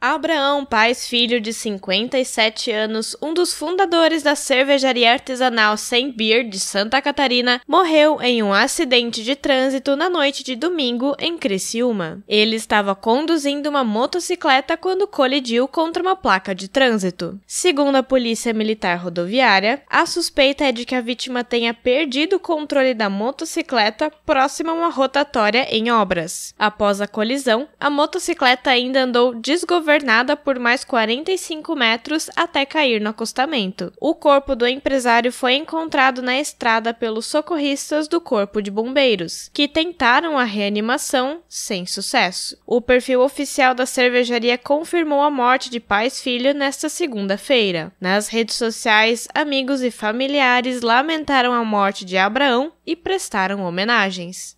Abraão Paz Filho, de 57 anos, um dos fundadores da cervejaria artesanal Sem Beer de Santa Catarina, morreu em um acidente de trânsito na noite de domingo em Criciúma. Ele estava conduzindo uma motocicleta quando colidiu contra uma placa de trânsito. Segundo a Polícia Militar Rodoviária, a suspeita é de que a vítima tenha perdido o controle da motocicleta próxima a uma rotatória em obras. Após a colisão, a motocicleta ainda andou desgovernada governada por mais 45 metros até cair no acostamento. O corpo do empresário foi encontrado na estrada pelos socorristas do Corpo de Bombeiros, que tentaram a reanimação sem sucesso. O perfil oficial da cervejaria confirmou a morte de pais e filho nesta segunda-feira. Nas redes sociais, amigos e familiares lamentaram a morte de Abraão e prestaram homenagens.